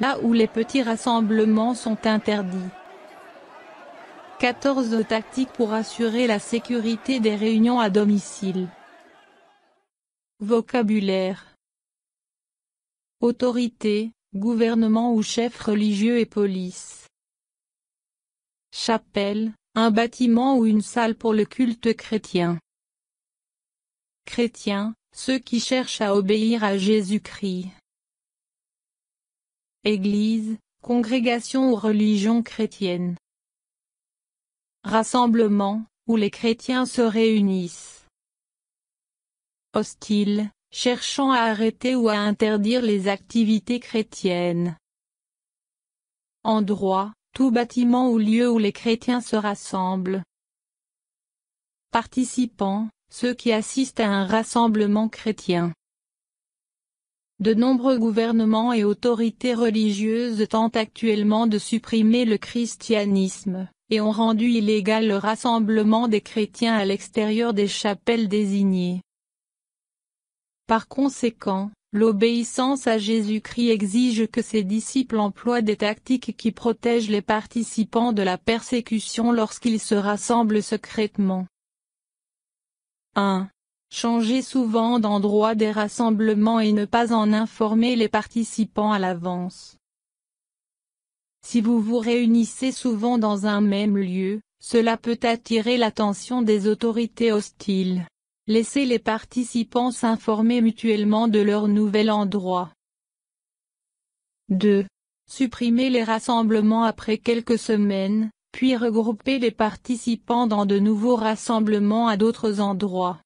là où les petits rassemblements sont interdits. 14 tactiques pour assurer la sécurité des réunions à domicile. Vocabulaire Autorité, gouvernement ou chef religieux et police. Chapelle, un bâtiment ou une salle pour le culte chrétien. Chrétiens, ceux qui cherchent à obéir à Jésus-Christ. Église, congrégation ou religion chrétienne. Rassemblement, où les chrétiens se réunissent. Hostile, cherchant à arrêter ou à interdire les activités chrétiennes. Endroit, tout bâtiment ou lieu où les chrétiens se rassemblent. Participants, ceux qui assistent à un rassemblement chrétien. De nombreux gouvernements et autorités religieuses tentent actuellement de supprimer le christianisme, et ont rendu illégal le rassemblement des chrétiens à l'extérieur des chapelles désignées. Par conséquent, l'obéissance à Jésus-Christ exige que ses disciples emploient des tactiques qui protègent les participants de la persécution lorsqu'ils se rassemblent secrètement. 1. Changez souvent d'endroit des rassemblements et ne pas en informer les participants à l'avance. Si vous vous réunissez souvent dans un même lieu, cela peut attirer l'attention des autorités hostiles. Laissez les participants s'informer mutuellement de leur nouvel endroit. 2. Supprimez les rassemblements après quelques semaines, puis regroupez les participants dans de nouveaux rassemblements à d'autres endroits.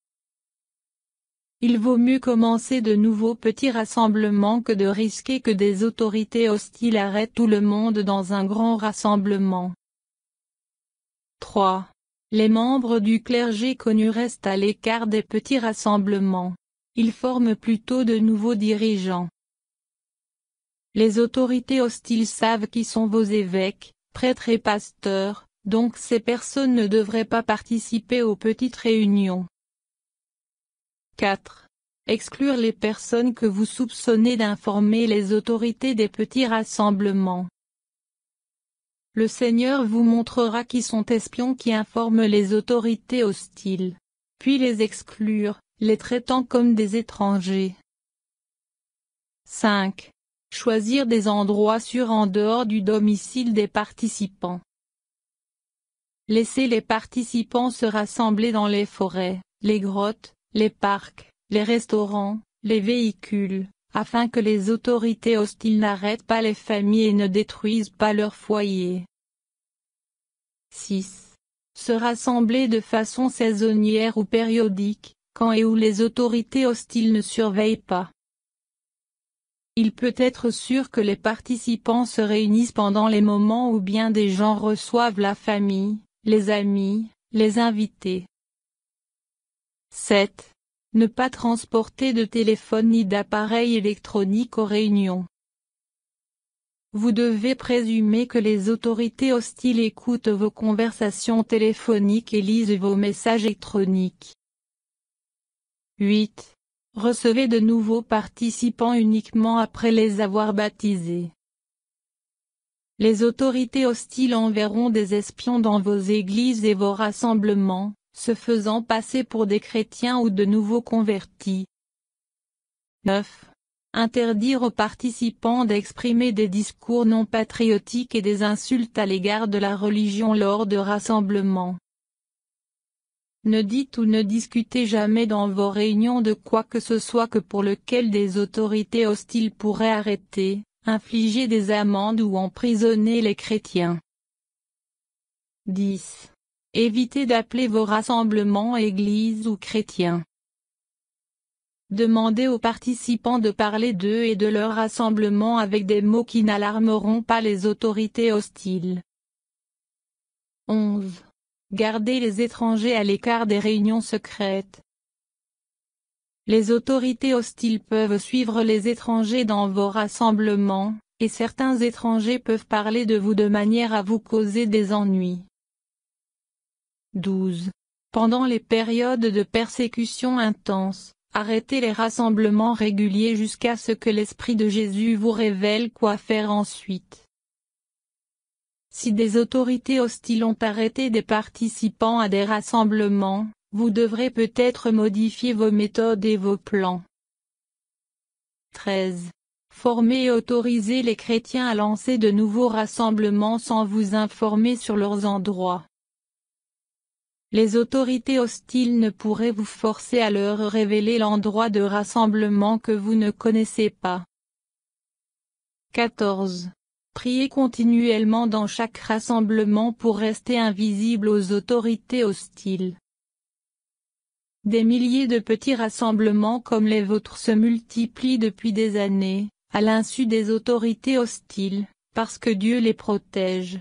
Il vaut mieux commencer de nouveaux petits rassemblements que de risquer que des autorités hostiles arrêtent tout le monde dans un grand rassemblement. 3. Les membres du clergé connu restent à l'écart des petits rassemblements. Ils forment plutôt de nouveaux dirigeants. Les autorités hostiles savent qui sont vos évêques, prêtres et pasteurs, donc ces personnes ne devraient pas participer aux petites réunions. 4. Exclure les personnes que vous soupçonnez d'informer les autorités des petits rassemblements. Le Seigneur vous montrera qui sont espions qui informent les autorités hostiles, puis les exclure, les traitant comme des étrangers. 5. Choisir des endroits sûrs en dehors du domicile des participants. Laissez les participants se rassembler dans les forêts, les grottes, les parcs, les restaurants, les véhicules, afin que les autorités hostiles n'arrêtent pas les familles et ne détruisent pas leurs foyers. 6. Se rassembler de façon saisonnière ou périodique, quand et où les autorités hostiles ne surveillent pas. Il peut être sûr que les participants se réunissent pendant les moments où bien des gens reçoivent la famille, les amis, les invités. 7. Ne pas transporter de téléphone ni d'appareil électronique aux réunions. Vous devez présumer que les autorités hostiles écoutent vos conversations téléphoniques et lisent vos messages électroniques. 8. Recevez de nouveaux participants uniquement après les avoir baptisés. Les autorités hostiles enverront des espions dans vos églises et vos rassemblements, se faisant passer pour des chrétiens ou de nouveaux convertis. 9. Interdire aux participants d'exprimer des discours non patriotiques et des insultes à l'égard de la religion lors de rassemblements. Ne dites ou ne discutez jamais dans vos réunions de quoi que ce soit que pour lequel des autorités hostiles pourraient arrêter, infliger des amendes ou emprisonner les chrétiens. 10. Évitez d'appeler vos rassemblements église ou chrétiens. Demandez aux participants de parler d'eux et de leur rassemblement avec des mots qui n'alarmeront pas les autorités hostiles. 11. Gardez les étrangers à l'écart des réunions secrètes. Les autorités hostiles peuvent suivre les étrangers dans vos rassemblements, et certains étrangers peuvent parler de vous de manière à vous causer des ennuis. 12. Pendant les périodes de persécution intense, arrêtez les rassemblements réguliers jusqu'à ce que l'Esprit de Jésus vous révèle quoi faire ensuite. Si des autorités hostiles ont arrêté des participants à des rassemblements, vous devrez peut-être modifier vos méthodes et vos plans. 13. Formez et autorisez les chrétiens à lancer de nouveaux rassemblements sans vous informer sur leurs endroits. Les autorités hostiles ne pourraient vous forcer à leur révéler l'endroit de rassemblement que vous ne connaissez pas. 14. Priez continuellement dans chaque rassemblement pour rester invisible aux autorités hostiles. Des milliers de petits rassemblements comme les vôtres se multiplient depuis des années, à l'insu des autorités hostiles, parce que Dieu les protège.